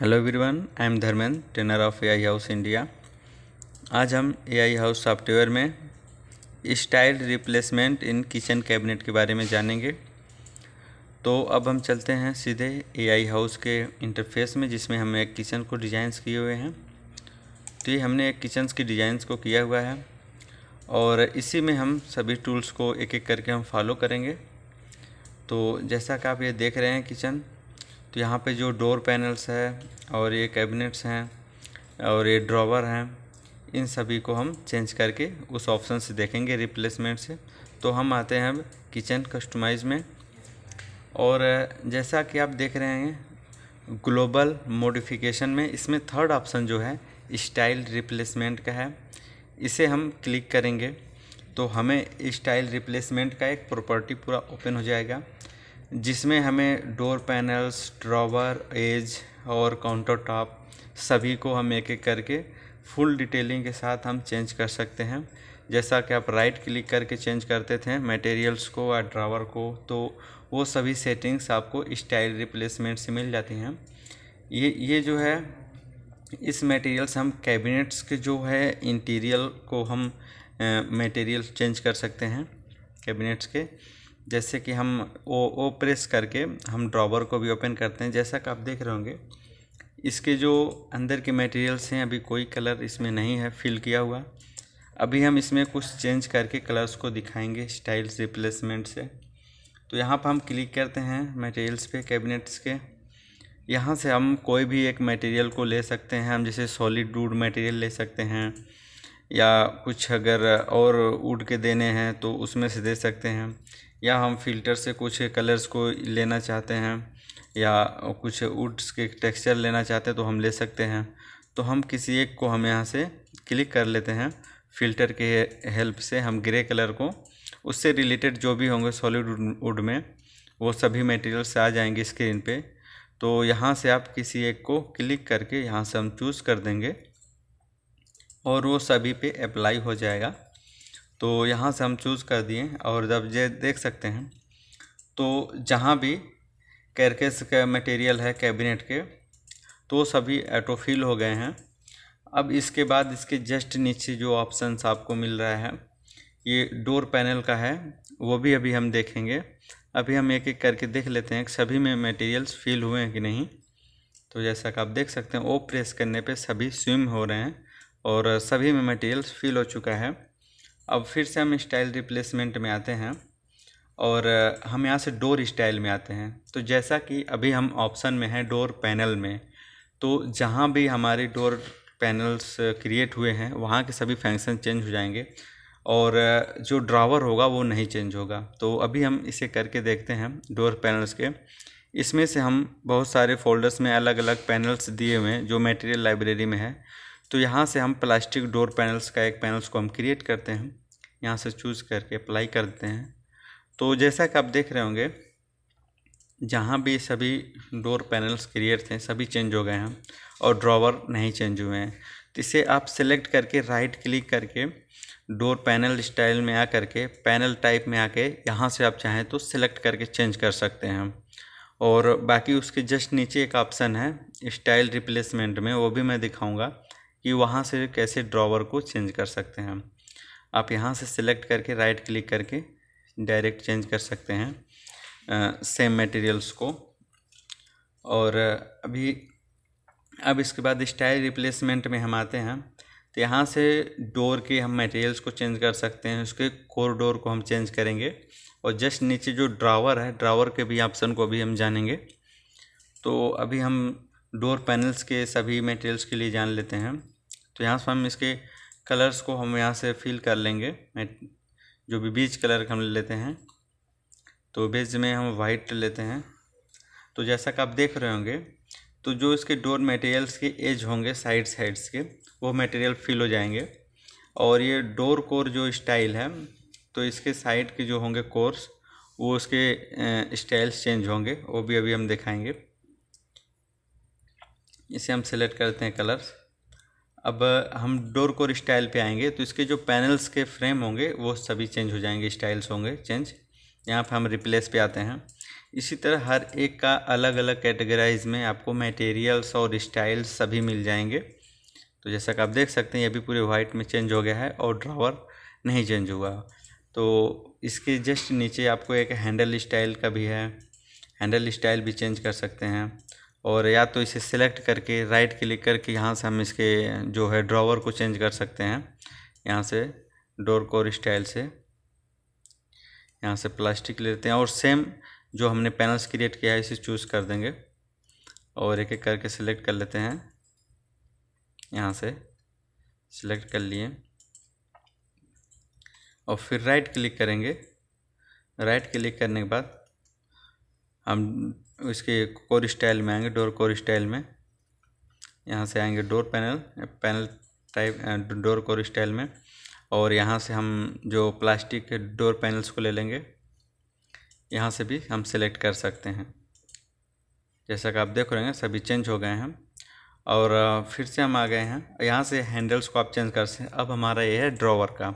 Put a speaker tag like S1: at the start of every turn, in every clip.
S1: hello everyone I am Dharmendra trainer of AI house India आज हम AI house software में style replacement in kitchen cabinet के बारे में जानेंगे तो अब हम चलते हैं सीधे एआई हाउस के इंटरफेस में जिसमें हमने एक किचन को डिज़ाइंस किए हुए हैं तो ये हमने एक किचन्स की डिज़ाइंस को किया हुआ है और इसी में हम सभी टूल्स को एक एक करके हम फॉलो करेंगे तो जैसा कि आप ये देख रहे हैं किचन तो यहाँ पे जो डोर पैनल्स है और ये कैबिनेट्स हैं और ये ड्रॉवर हैं इन सभी को हम चेंज करके उस ऑप्शन से देखेंगे रिप्लेसमेंट से तो हम आते हैं अब किचन कस्टमाइज में और जैसा कि आप देख रहे हैं ग्लोबल मोडिफिकेशन में इसमें थर्ड ऑप्शन जो है स्टाइल रिप्लेसमेंट का है इसे हम क्लिक करेंगे तो हमें स्टाइल रिप्लेसमेंट का एक प्रॉपर्टी पूरा ओपन हो जाएगा जिसमें हमें डोर पैनल्स ड्रॉवर एज और काउंटर टॉप सभी को हम एक एक करके फुल डिटेलिंग के साथ हम चेंज कर सकते हैं जैसा कि आप राइट क्लिक करके चेंज करते थे मटेरियल्स को या ड्रावर को तो वो सभी सेटिंग्स आपको स्टाइल रिप्लेसमेंट से मिल जाती हैं ये ये जो है इस मटेरियल्स हम कैबिनेट्स के जो है इंटीरियर को हम मटेरियल चेंज कर सकते हैं कैबिनेट्स के जैसे कि हम ओ ओ प्रेस करके हम ड्रॉवर को भी ओपन करते हैं जैसा कि आप देख रहे होंगे इसके जो अंदर के मटेरियल्स हैं अभी कोई कलर इसमें नहीं है फिल किया हुआ अभी हम इसमें कुछ चेंज करके कलर्स को दिखाएंगे स्टाइल्स रिप्लेसमेंट से तो यहाँ पर हम क्लिक करते हैं मटेरियल्स पे कैबिनेट्स के यहाँ से हम कोई भी एक मटेरियल को ले सकते हैं हम जैसे सॉलिड वुड मटेरियल ले सकते हैं या कुछ अगर और वुड के देने हैं तो उसमें से दे सकते हैं या हम फिल्टर से कुछ कलर्स को लेना चाहते हैं या कुछ वुड्स के टेक्सचर लेना चाहते हैं तो हम ले सकते हैं तो हम किसी एक को हम यहाँ से क्लिक कर लेते हैं फिल्टर के हेल्प से हम ग्रे कलर को उससे रिलेटेड जो भी होंगे सॉलिड वुड में वो सभी मटेरियल्स आ जाएंगे स्क्रीन पे तो यहाँ से आप किसी एक को क्लिक करके यहाँ से हम चूज़ कर देंगे और वो सभी पे अप्लाई हो जाएगा तो यहाँ से हम चूज़ कर दिए और जब ये देख सकते हैं तो जहाँ भी कैरकेस का मटेरियल है कैबिनेट के तो सभी ऑटोफिल हो गए हैं अब इसके बाद इसके जस्ट नीचे जो ऑप्शंस आपको मिल रहा है ये डोर पैनल का है वो भी अभी हम देखेंगे अभी हम एक एक करके देख लेते हैं कि सभी में मटेरियल्स फिल हुए हैं कि नहीं तो जैसा कि आप देख सकते हैं ओ प्रेस करने पे सभी स्विम हो रहे हैं और सभी में मटेरियल्स फिल हो चुका है अब फिर से हम स्टाइल रिप्लेसमेंट में आते हैं और हम यहाँ से डोर स्टाइल में आते हैं तो जैसा कि अभी हम ऑप्शन में हैं डोर पैनल में तो जहाँ भी हमारे डोर पैनल्स क्रिएट हुए हैं वहाँ के सभी फंक्शन चेंज हो जाएंगे और जो ड्रावर होगा वो नहीं चेंज होगा तो अभी हम इसे करके देखते हैं डोर पैनल्स के इसमें से हम बहुत सारे फोल्डर्स में अलग अलग पैनल्स दिए हुए हैं जो मटेरियल लाइब्रेरी में है तो यहाँ से हम प्लास्टिक डोर पैनल्स का एक पैनल्स को हम क्रिएट करते हैं यहाँ से चूज़ करके अप्लाई कर देते हैं तो जैसा कि आप देख रहे होंगे जहाँ भी सभी डोर पैनल्स क्रिएट थे सभी चेंज हो गए हैं और ड्रॉवर नहीं चेंज हुए हैं तो इसे आप सेलेक्ट करके राइट क्लिक करके डोर पैनल स्टाइल में आ करके पैनल टाइप में आके यहाँ से आप चाहें तो सेलेक्ट करके चेंज कर सकते हैं और बाकी उसके जस्ट नीचे एक ऑप्शन है स्टाइल रिप्लेसमेंट में वो भी मैं दिखाऊंगा कि वहाँ से कैसे ड्रॉवर को चेंज कर सकते हैं आप यहाँ से सिलेक्ट करके राइट क्लिक करके डायरेक्ट चेंज कर सकते हैं सेम मटेरियल्स को और अभी अब इसके बाद स्टाइल रिप्लेसमेंट में हम आते हैं तो यहाँ से डोर के हम मटेरियल्स को चेंज कर सकते हैं उसके कोर डोर को हम चेंज करेंगे और जस्ट नीचे जो ड्रावर है ड्रावर के भी ऑप्शन को भी हम जानेंगे तो अभी हम डोर पैनल्स के सभी मटेरियल्स के लिए जान लेते हैं तो यहाँ से हम इसके कलर्स को हम यहाँ से फिल कर लेंगे जो भी बीज कलर हम लेते हैं तो बेज में हम वाइट लेते हैं तो जैसा कि आप देख रहे होंगे तो जो इसके डोर मटेरियल्स के एज होंगे साइड साइड्स के वो मटेरियल फिल हो जाएंगे और ये डोर कोर जो स्टाइल है तो इसके साइड के जो होंगे कोर्स वो उसके स्टाइल्स चेंज होंगे वो भी अभी हम दिखाएंगे इसे हम सेलेक्ट करते हैं कलर्स अब हम डोर कोर स्टाइल पे आएंगे तो इसके जो पैनल्स के फ्रेम होंगे वो सभी चेंज हो जाएंगे स्टाइल्स होंगे चेंज यहाँ पर हम रिप्लेस पे आते हैं इसी तरह हर एक का अलग अलग कैटेगराइज में आपको मटेरियल्स और स्टाइल्स सभी मिल जाएंगे तो जैसा कि आप देख सकते हैं ये भी पूरे वाइट में चेंज हो गया है और ड्रावर नहीं चेंज हुआ तो इसके जस्ट नीचे आपको एक हैंडल स्टाइल का भी है हैंडल स्टाइल भी चेंज कर सकते हैं और या तो इसे सिलेक्ट करके राइट क्लिक करके यहाँ से हम इसके जो है ड्रॉवर को चेंज कर सकते हैं यहाँ से डोर कोर स्टाइल से यहाँ से प्लास्टिक लेते हैं और सेम जो हमने पैनल्स क्रिएट किया है इसे चूज़ कर देंगे और एक एक करके सिलेक्ट कर लेते हैं यहाँ से सिलेक्ट कर लिए और फिर राइट क्लिक करेंगे राइट क्लिक करने के बाद हम इसके कोर स्टाइल में आएंगे डोर कोर स्टाइल में यहाँ से आएंगे door panel panel type door core style में और यहाँ से हम जो प्लास्टिक के डोर पैनल्स को ले लेंगे यहाँ से भी हम सेलेक्ट कर सकते हैं जैसा कि आप देख रहे हैं सभी चेंज हो गए हैं और फिर से हम आ गए हैं यहाँ से हैंडल्स को आप चेंज कर सकते हैं अब हमारा ये है ड्रॉवर का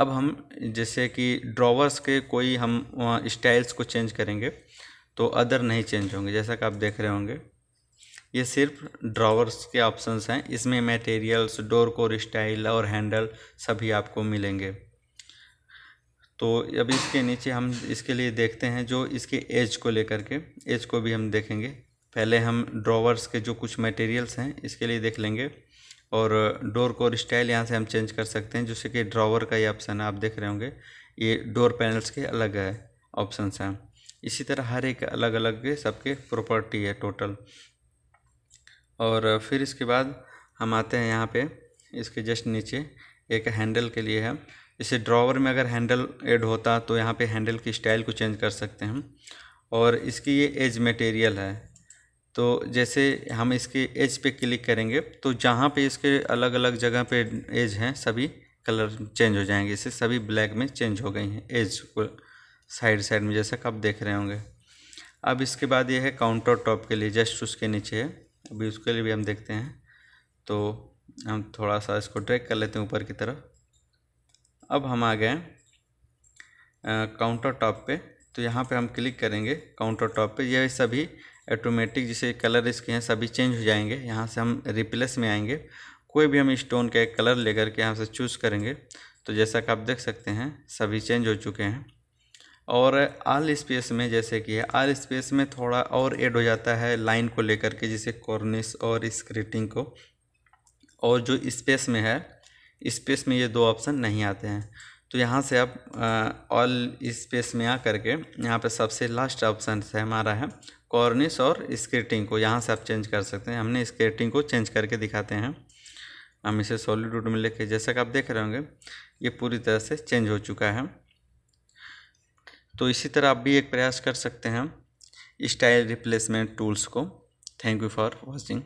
S1: अब हम जैसे कि ड्रॉवर्स के कोई हम स्टाइल्स को चेंज करेंगे तो अदर नहीं चेंज होंगे जैसा कि आप देख रहे होंगे ये सिर्फ ड्रावर्स के ऑप्शंस हैं इसमें मटेरियल्स डोर कोर स्टाइल और हैंडल सभी आपको मिलेंगे तो अब इसके नीचे हम इसके लिए देखते हैं जो इसके एज को लेकर के एज को भी हम देखेंगे पहले हम ड्रावर्स के जो कुछ मटेरियल्स हैं इसके लिए देख लेंगे और डोर कोर स्टाइल यहाँ से हम चेंज कर सकते हैं जैसे कि ड्रावर का ये ऑप्शन है आप देख रहे होंगे ये डोर पैनल्स के अलग है ऑप्शन हैं इसी तरह हर एक अलग अलग सबके प्रॉपर्टी है टोटल और फिर इसके बाद हम आते हैं यहाँ पे इसके जस्ट नीचे एक हैंडल के लिए है इसे ड्रॉवर में अगर हैंडल ऐड होता तो यहाँ पे हैंडल की स्टाइल को चेंज कर सकते हैं और इसकी ये एज मटेरियल है तो जैसे हम इसके एज पे क्लिक करेंगे तो जहाँ पे इसके अलग अलग जगह पे एज हैं सभी कलर चेंज हो जाएंगे इसे सभी ब्लैक में चेंज हो गई हैं एज को साइड साइड में जैसा कप देख रहे होंगे अब इसके बाद ये है काउंटर टॉप के लिए जस्ट उसके नीचे है अभी उसके लिए भी हम देखते हैं तो हम थोड़ा सा इसको ट्रैक कर लेते हैं ऊपर की तरफ अब हम आ गए काउंटर टॉप पे तो यहाँ पे हम क्लिक करेंगे काउंटर टॉप पे ये सभी ऑटोमेटिक जैसे कलर इसके हैं सभी चेंज हो जाएंगे यहाँ से हम रिप्लेस में आएंगे कोई भी हम स्टोन का एक कलर लेकर के यहाँ से चूज़ करेंगे तो जैसा कि आप देख सकते हैं सभी चेंज हो चुके हैं और आल स्पेस में जैसे कि आल स्पेस में थोड़ा और ऐड हो जाता है लाइन को लेकर के जैसे कॉर्निस और स्क्रिटिंग को और जो स्पेस में है स्पेस में ये दो ऑप्शन नहीं आते हैं तो यहाँ से आप ऑल स्पेस में आ करके यहाँ पे सबसे लास्ट ऑप्शन है हमारा है कॉर्निस और स्केटिंग को यहाँ से आप चेंज कर सकते हैं हमने स्केटिंग को चेंज करके दिखाते हैं हम इसे सॉलिड रूट में लेके जैसा कि आप देख रहे होंगे ये पूरी तरह से चेंज हो चुका है तो इसी तरह आप भी एक प्रयास कर सकते हैं स्टाइल रिप्लेसमेंट टूल्स को थैंक यू फॉर वॉचिंग